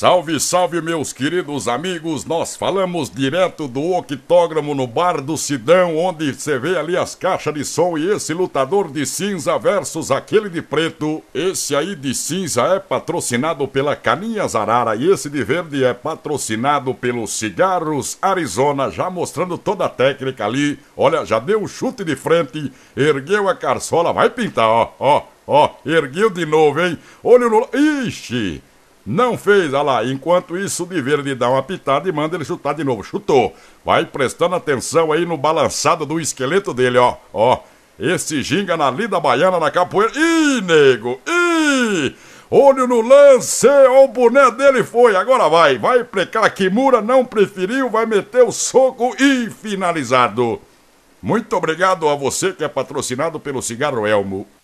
Salve, salve, meus queridos amigos! Nós falamos direto do octógramo no bar do Sidão, onde você vê ali as caixas de som e esse lutador de cinza versus aquele de preto. Esse aí de cinza é patrocinado pela Caninha Arara e esse de verde é patrocinado pelos Cigarros Arizona, já mostrando toda a técnica ali. Olha, já deu um chute de frente, ergueu a carçola, vai pintar, ó, ó, ó, ergueu de novo, hein? Olho no. Ixi! Não fez, olha lá. Enquanto isso, o Diveira lhe dá uma pitada e manda ele chutar de novo. Chutou. Vai prestando atenção aí no balançado do esqueleto dele, ó. Ó. Esse ginga na lida baiana na capoeira. Ih, nego! Ih! Olho no lance, o boné dele foi. Agora vai, vai precar Kimura, não preferiu, vai meter o soco e finalizado. Muito obrigado a você que é patrocinado pelo Cigarro Elmo.